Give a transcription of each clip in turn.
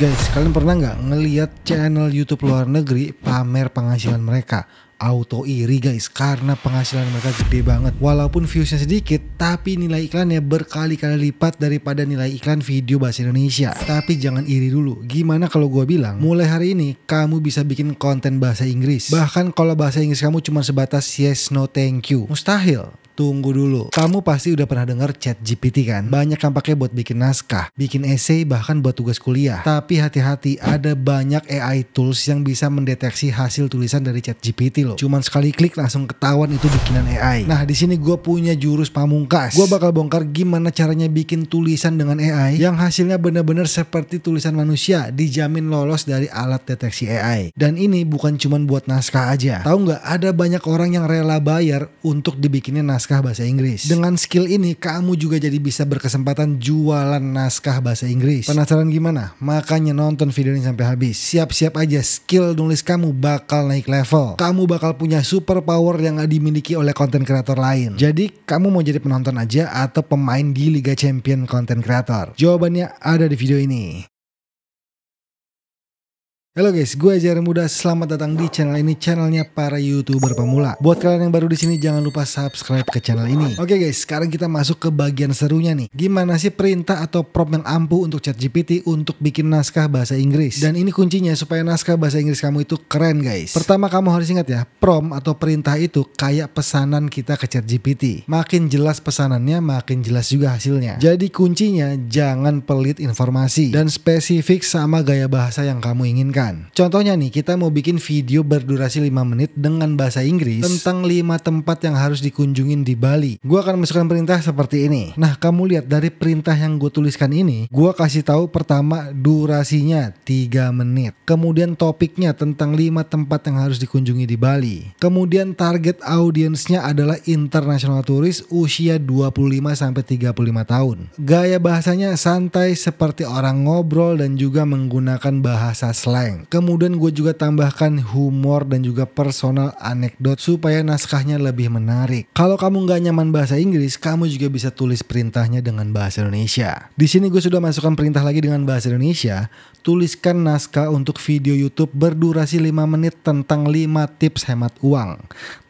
Guys, kalian pernah nggak ngeliat channel YouTube luar negeri pamer penghasilan mereka? Auto iri guys, karena penghasilan mereka gede banget. Walaupun viewsnya sedikit, tapi nilai iklannya berkali-kali lipat daripada nilai iklan video bahasa Indonesia. Tapi jangan iri dulu. Gimana kalau gue bilang, mulai hari ini kamu bisa bikin konten bahasa Inggris. Bahkan kalau bahasa Inggris kamu cuma sebatas yes, no, thank you. Mustahil. Tunggu dulu. Kamu pasti udah pernah denger chat GPT kan? Banyak yang pakai buat bikin naskah, bikin essay bahkan buat tugas kuliah. Tapi hati-hati, ada banyak AI tools yang bisa mendeteksi hasil tulisan dari chat GPT loh. Cuman sekali klik langsung ketahuan itu bikinan AI. Nah, di sini gue punya jurus pamungkas. Gue bakal bongkar gimana caranya bikin tulisan dengan AI yang hasilnya bener-bener seperti tulisan manusia, dijamin lolos dari alat deteksi AI. Dan ini bukan cuman buat naskah aja. Tahu nggak ada banyak orang yang rela bayar untuk dibikinin naskah naskah bahasa Inggris. Dengan skill ini, kamu juga jadi bisa berkesempatan jualan naskah bahasa Inggris. Penasaran gimana? Makanya nonton video ini sampai habis. Siap-siap aja, skill nulis kamu bakal naik level. Kamu bakal punya super power yang gak dimiliki oleh konten kreator lain. Jadi, kamu mau jadi penonton aja atau pemain di Liga Champion Content Creator? Jawabannya ada di video ini. Halo guys, gue Ajar Muda. Selamat datang di channel ini, channelnya para youtuber pemula. Buat kalian yang baru di sini, jangan lupa subscribe ke channel ini. Oke okay guys, sekarang kita masuk ke bagian serunya nih. Gimana sih perintah atau prompt yang ampuh untuk ChatGPT untuk bikin naskah bahasa Inggris? Dan ini kuncinya supaya naskah bahasa Inggris kamu itu keren guys. Pertama kamu harus ingat ya, prompt atau perintah itu kayak pesanan kita ke ChatGPT. Makin jelas pesanannya, makin jelas juga hasilnya. Jadi kuncinya jangan pelit informasi dan spesifik sama gaya bahasa yang kamu inginkan. Contohnya nih, kita mau bikin video berdurasi 5 menit dengan bahasa Inggris tentang 5 tempat yang harus dikunjungin di Bali. Gue akan masukkan perintah seperti ini. Nah, kamu lihat dari perintah yang gue tuliskan ini, gue kasih tahu pertama durasinya 3 menit. Kemudian topiknya tentang 5 tempat yang harus dikunjungi di Bali. Kemudian target audiensnya adalah internasional turis usia 25 sampai 35 tahun. Gaya bahasanya santai seperti orang ngobrol dan juga menggunakan bahasa slang prank. Kemudian gue juga tambahkan humor dan juga personal anekdot supaya naskahnya lebih menarik. Kalau kamu nggak nyaman bahasa Inggris, kamu juga bisa tulis perintahnya dengan bahasa Indonesia. Di sini gue sudah masukkan perintah lagi dengan bahasa Indonesia. Tuliskan naskah untuk video YouTube berdurasi 5 menit tentang 5 tips hemat uang.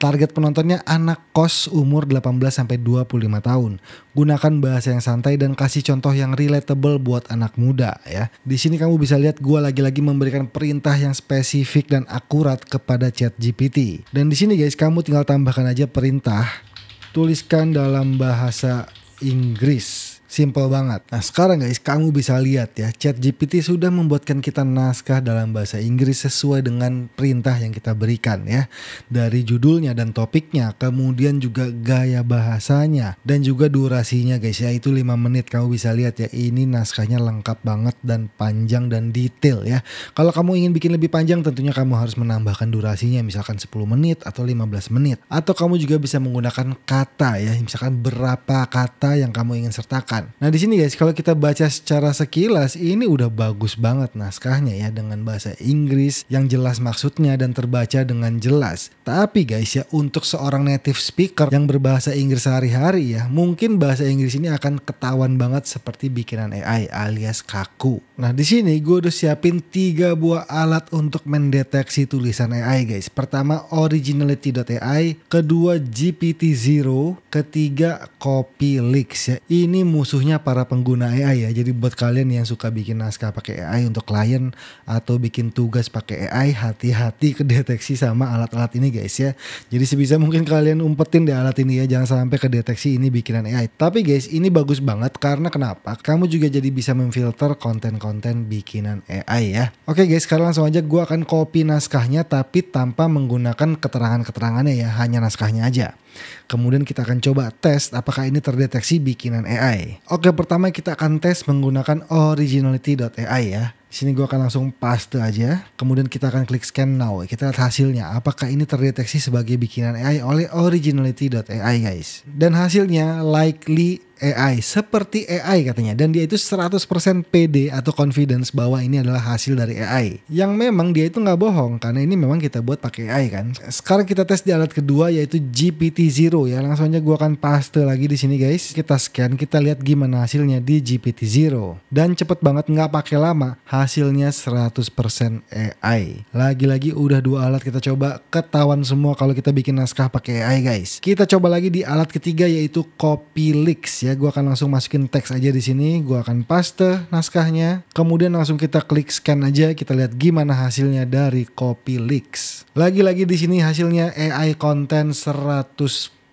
Target penontonnya anak kos umur 18 sampai 25 tahun. Gunakan bahasa yang santai dan kasih contoh yang relatable buat anak muda ya. Di sini kamu bisa lihat gue lagi-lagi memberikan perintah yang spesifik dan akurat kepada chat GPT. Dan di sini guys, kamu tinggal tambahkan aja perintah, tuliskan dalam bahasa Inggris. Simple banget. Nah sekarang guys kamu bisa lihat ya chat GPT sudah membuatkan kita naskah dalam bahasa Inggris sesuai dengan perintah yang kita berikan ya. Dari judulnya dan topiknya kemudian juga gaya bahasanya dan juga durasinya guys ya itu 5 menit kamu bisa lihat ya ini naskahnya lengkap banget dan panjang dan detail ya. Kalau kamu ingin bikin lebih panjang tentunya kamu harus menambahkan durasinya misalkan 10 menit atau 15 menit. Atau kamu juga bisa menggunakan kata ya misalkan berapa kata yang kamu ingin sertakan kan. Nah di sini guys kalau kita baca secara sekilas ini udah bagus banget naskahnya ya dengan bahasa Inggris yang jelas maksudnya dan terbaca dengan jelas. Tapi guys ya untuk seorang native speaker yang berbahasa Inggris sehari-hari ya mungkin bahasa Inggris ini akan ketahuan banget seperti bikinan AI alias kaku. Nah di sini gue udah siapin tiga buah alat untuk mendeteksi tulisan AI guys. Pertama originality.ai, kedua GPT-0, ketiga copy leaks ya. Ini musuh musuhnya para pengguna AI ya. Jadi buat kalian yang suka bikin naskah pakai AI untuk klien atau bikin tugas pakai AI, hati-hati kedeteksi sama alat-alat ini guys ya. Jadi sebisa mungkin kalian umpetin deh alat ini ya, jangan sampai kedeteksi ini bikinan AI. Tapi guys, ini bagus banget karena kenapa? Kamu juga jadi bisa memfilter konten-konten bikinan AI ya. Oke guys, sekarang langsung aja gua akan copy naskahnya tapi tanpa menggunakan keterangan-keterangannya ya, hanya naskahnya aja. Kemudian kita akan coba tes apakah ini terdeteksi bikinan AI. Oke, pertama kita akan tes menggunakan originality.ai ya. Di sini gua akan langsung paste aja. Kemudian kita akan klik scan now. Kita lihat hasilnya. Apakah ini terdeteksi sebagai bikinan AI oleh originality.ai guys. Dan hasilnya likely AI seperti AI katanya dan dia itu 100% PD atau confidence bahwa ini adalah hasil dari AI yang memang dia itu nggak bohong karena ini memang kita buat pakai AI kan sekarang kita tes di alat kedua yaitu gpt Zero ya langsung aja gua akan paste lagi di sini guys kita scan kita lihat gimana hasilnya di gpt Zero dan cepet banget nggak pakai lama hasilnya 100% AI lagi-lagi udah dua alat kita coba ketahuan semua kalau kita bikin naskah pakai AI guys kita coba lagi di alat ketiga yaitu Copilix ya ya. Gue akan langsung masukin teks aja di sini. Gue akan paste naskahnya. Kemudian langsung kita klik scan aja. Kita lihat gimana hasilnya dari copy leaks. Lagi-lagi di sini hasilnya AI content 100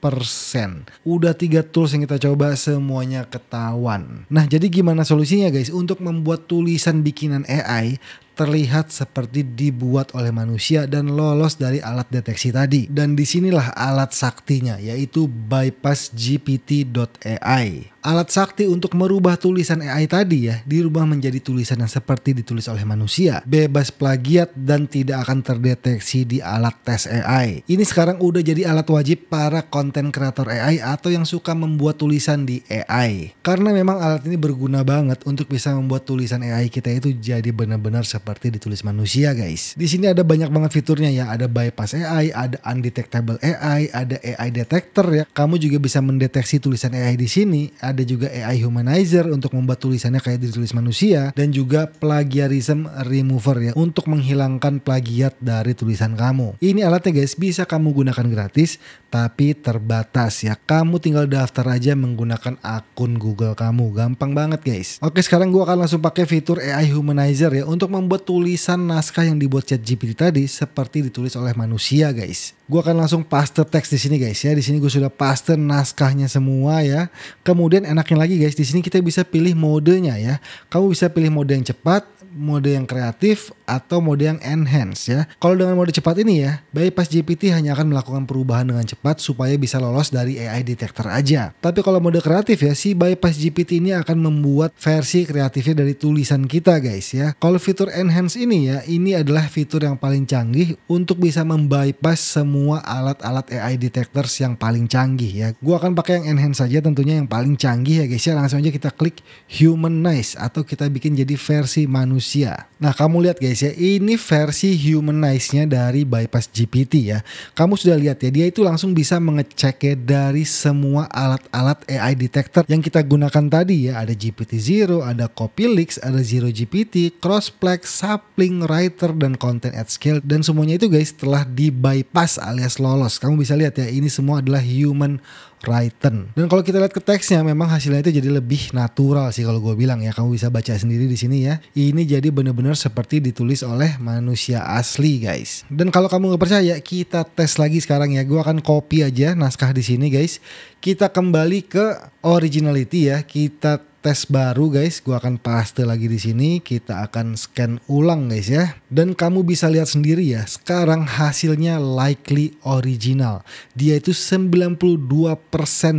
persen. Udah tiga tools yang kita coba semuanya ketahuan. Nah jadi gimana solusinya guys? Untuk membuat tulisan bikinan AI terlihat seperti dibuat oleh manusia dan lolos dari alat deteksi tadi. Dan disinilah alat saktinya yaitu bypass GPT.ai alat sakti untuk merubah tulisan AI tadi ya dirubah menjadi tulisan yang seperti ditulis oleh manusia, bebas plagiat dan tidak akan terdeteksi di alat tes AI. Ini sekarang udah jadi alat wajib para konten kreator AI atau yang suka membuat tulisan di AI. Karena memang alat ini berguna banget untuk bisa membuat tulisan AI kita itu jadi benar-benar seperti ditulis manusia, guys. Di sini ada banyak banget fiturnya ya, ada bypass AI, ada undetectable AI, ada AI detector ya. Kamu juga bisa mendeteksi tulisan AI di sini, ada ada juga AI humanizer untuk membuat tulisannya kayak ditulis manusia dan juga plagiarism remover ya untuk menghilangkan plagiat dari tulisan kamu. Ini alatnya guys bisa kamu gunakan gratis tapi terbatas ya. Kamu tinggal daftar aja menggunakan akun Google kamu. Gampang banget guys. Oke sekarang gua akan langsung pakai fitur AI humanizer ya untuk membuat tulisan naskah yang dibuat ChatGPT tadi seperti ditulis oleh manusia guys. Gua akan langsung paste teks di sini guys ya. Di sini gue sudah paste naskahnya semua ya. Kemudian enaknya lagi guys, di sini kita bisa pilih modenya ya. Kamu bisa pilih mode yang cepat, mode yang kreatif atau mode yang enhance ya. Kalau dengan mode cepat ini ya, bypass GPT hanya akan melakukan perubahan dengan cepat supaya bisa lolos dari AI detector aja. Tapi kalau mode kreatif ya, si bypass GPT ini akan membuat versi kreatifnya dari tulisan kita guys ya. Kalau fitur enhance ini ya, ini adalah fitur yang paling canggih untuk bisa membypass semua alat-alat AI detectors yang paling canggih ya. Gua akan pakai yang enhance saja tentunya yang paling canggih ya guys ya. Langsung aja kita klik humanize atau kita bikin jadi versi manusia manusia. Nah kamu lihat guys ya, ini versi humanize-nya dari bypass GPT ya. Kamu sudah lihat ya, dia itu langsung bisa mengecek ya dari semua alat-alat AI detector yang kita gunakan tadi ya. Ada GPT-0, ada Copilix, ada Zero GPT, Crossplex, Sapling, Writer, dan Content at Scale. Dan semuanya itu guys telah di bypass alias lolos. Kamu bisa lihat ya, ini semua adalah human Brighton. Dan kalau kita lihat ke teksnya memang hasilnya itu jadi lebih natural sih kalau gue bilang ya. Kamu bisa baca sendiri di sini ya. Ini jadi bener-bener seperti ditulis oleh manusia asli guys. Dan kalau kamu nggak percaya kita tes lagi sekarang ya. Gue akan copy aja naskah di sini guys. Kita kembali ke originality ya. Kita tes baru guys. Gua akan paste lagi di sini. Kita akan scan ulang guys ya. Dan kamu bisa lihat sendiri ya. Sekarang hasilnya likely original. Dia itu 92%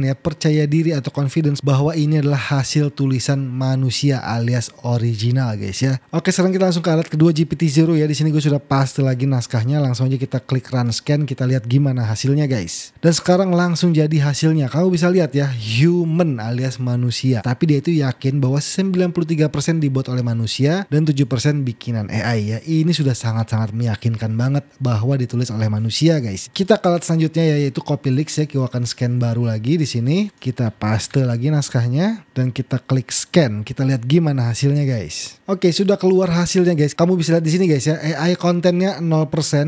ya percaya diri atau confidence bahwa ini adalah hasil tulisan manusia alias original guys ya. Oke, sekarang kita langsung ke alat kedua GPT-0 ya. Di sini gue sudah paste lagi naskahnya. Langsung aja kita klik run scan, kita lihat gimana hasilnya guys. Dan sekarang langsung jadi hasilnya. Kamu bisa lihat ya, human alias manusia. Tapi dia itu yakin bahwa 93% dibuat oleh manusia dan 7% bikinan AI ya. Ini sudah sangat-sangat meyakinkan banget bahwa ditulis oleh manusia guys. Kita kalau selanjutnya ya yaitu leaks ya. Kita akan scan baru lagi di sini. Kita paste lagi naskahnya dan kita klik scan. Kita lihat gimana hasilnya guys. Oke, sudah keluar hasilnya guys. Kamu bisa lihat di sini guys ya. AI kontennya 0%,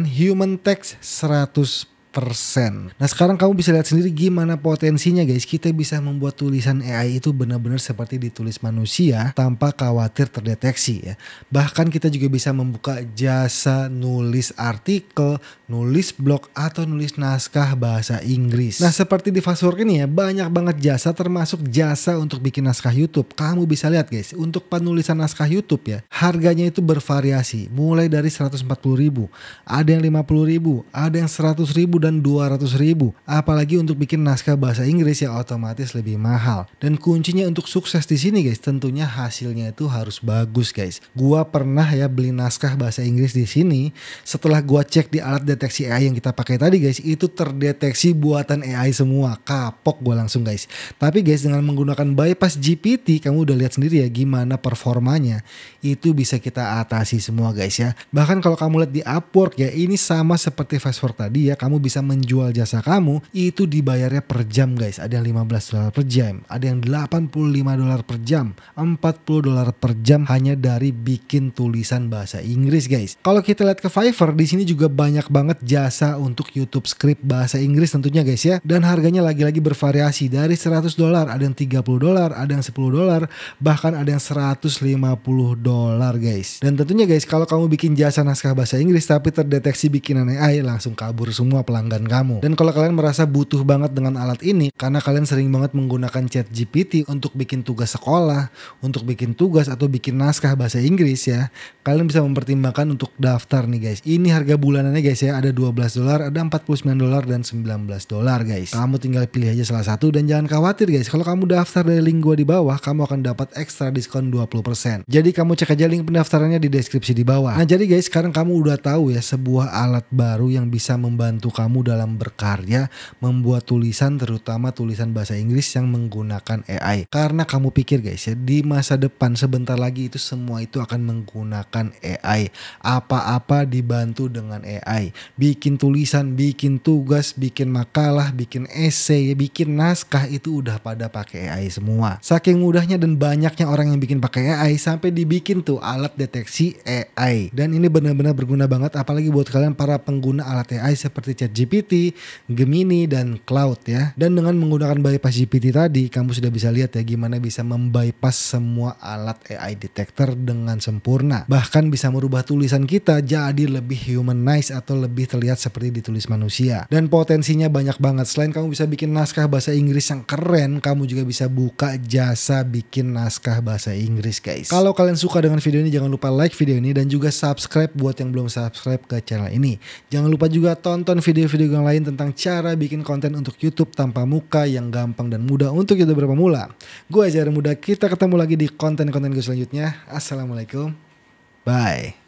human text 100% persen. Nah sekarang kamu bisa lihat sendiri gimana potensinya guys. Kita bisa membuat tulisan AI itu benar-benar seperti ditulis manusia tanpa khawatir terdeteksi ya. Bahkan kita juga bisa membuka jasa nulis artikel, nulis blog atau nulis naskah bahasa Inggris. Nah seperti di Fastwork ini ya banyak banget jasa termasuk jasa untuk bikin naskah YouTube. Kamu bisa lihat guys untuk penulisan naskah YouTube ya harganya itu bervariasi mulai dari 140 ribu, ada yang 50 ribu, ada yang 100 ribu dan 200 ribu. Apalagi untuk bikin naskah bahasa Inggris yang otomatis lebih mahal. Dan kuncinya untuk sukses di sini guys, tentunya hasilnya itu harus bagus guys. Gua pernah ya beli naskah bahasa Inggris di sini. Setelah gua cek di alat deteksi AI yang kita pakai tadi guys, itu terdeteksi buatan AI semua. Kapok gua langsung guys. Tapi guys dengan menggunakan bypass GPT, kamu udah lihat sendiri ya gimana performanya. Itu bisa kita atasi semua guys ya. Bahkan kalau kamu lihat di Upwork ya, ini sama seperti Fastwork tadi ya, kamu bisa bisa menjual jasa kamu itu dibayarnya per jam guys. Ada yang 15 dolar per jam, ada yang 85 dolar per jam, 40 dolar per jam hanya dari bikin tulisan bahasa Inggris guys. Kalau kita lihat ke Fiverr di sini juga banyak banget jasa untuk YouTube script bahasa Inggris tentunya guys ya. Dan harganya lagi-lagi bervariasi dari 100 dolar, ada yang 30 dolar, ada yang 10 dolar, bahkan ada yang 150 dolar guys. Dan tentunya guys kalau kamu bikin jasa naskah bahasa Inggris tapi terdeteksi bikinan AI langsung kabur semua pelanggan pelanggan kamu. Dan kalau kalian merasa butuh banget dengan alat ini karena kalian sering banget menggunakan chat GPT untuk bikin tugas sekolah, untuk bikin tugas atau bikin naskah bahasa Inggris ya, kalian bisa mempertimbangkan untuk daftar nih guys. Ini harga bulanannya guys ya, ada 12 dolar, ada 49 dolar dan 19 dolar guys. Kamu tinggal pilih aja salah satu dan jangan khawatir guys, kalau kamu daftar dari link gua di bawah, kamu akan dapat ekstra diskon 20%. Jadi kamu cek aja link pendaftarannya di deskripsi di bawah. Nah, jadi guys, sekarang kamu udah tahu ya sebuah alat baru yang bisa membantu kamu kamu dalam berkarya membuat tulisan terutama tulisan bahasa Inggris yang menggunakan AI. Karena kamu pikir guys ya di masa depan sebentar lagi itu semua itu akan menggunakan AI. Apa-apa dibantu dengan AI. Bikin tulisan, bikin tugas, bikin makalah, bikin essay ya, bikin naskah itu udah pada pakai AI semua. Saking mudahnya dan banyaknya orang yang bikin pakai AI sampai dibikin tuh alat deteksi AI. Dan ini benar-benar berguna banget apalagi buat kalian para pengguna alat AI seperti ChatGPT GPT Gemini dan Cloud ya. Dan dengan menggunakan bypass GPT tadi, kamu sudah bisa lihat ya gimana bisa membypass semua alat AI detector dengan sempurna. Bahkan bisa merubah tulisan kita jadi lebih humanized atau lebih terlihat seperti ditulis manusia. Dan potensinya banyak banget. Selain kamu bisa bikin naskah bahasa Inggris yang keren, kamu juga bisa buka jasa bikin naskah bahasa Inggris, guys. Kalau kalian suka dengan video ini jangan lupa like video ini dan juga subscribe buat yang belum subscribe ke channel ini. Jangan lupa juga tonton video video-video yang lain tentang cara bikin konten untuk YouTube tanpa muka yang gampang dan mudah untuk YouTuber pemula. Gue ajar muda, kita ketemu lagi di konten-konten gue selanjutnya. Assalamualaikum, bye.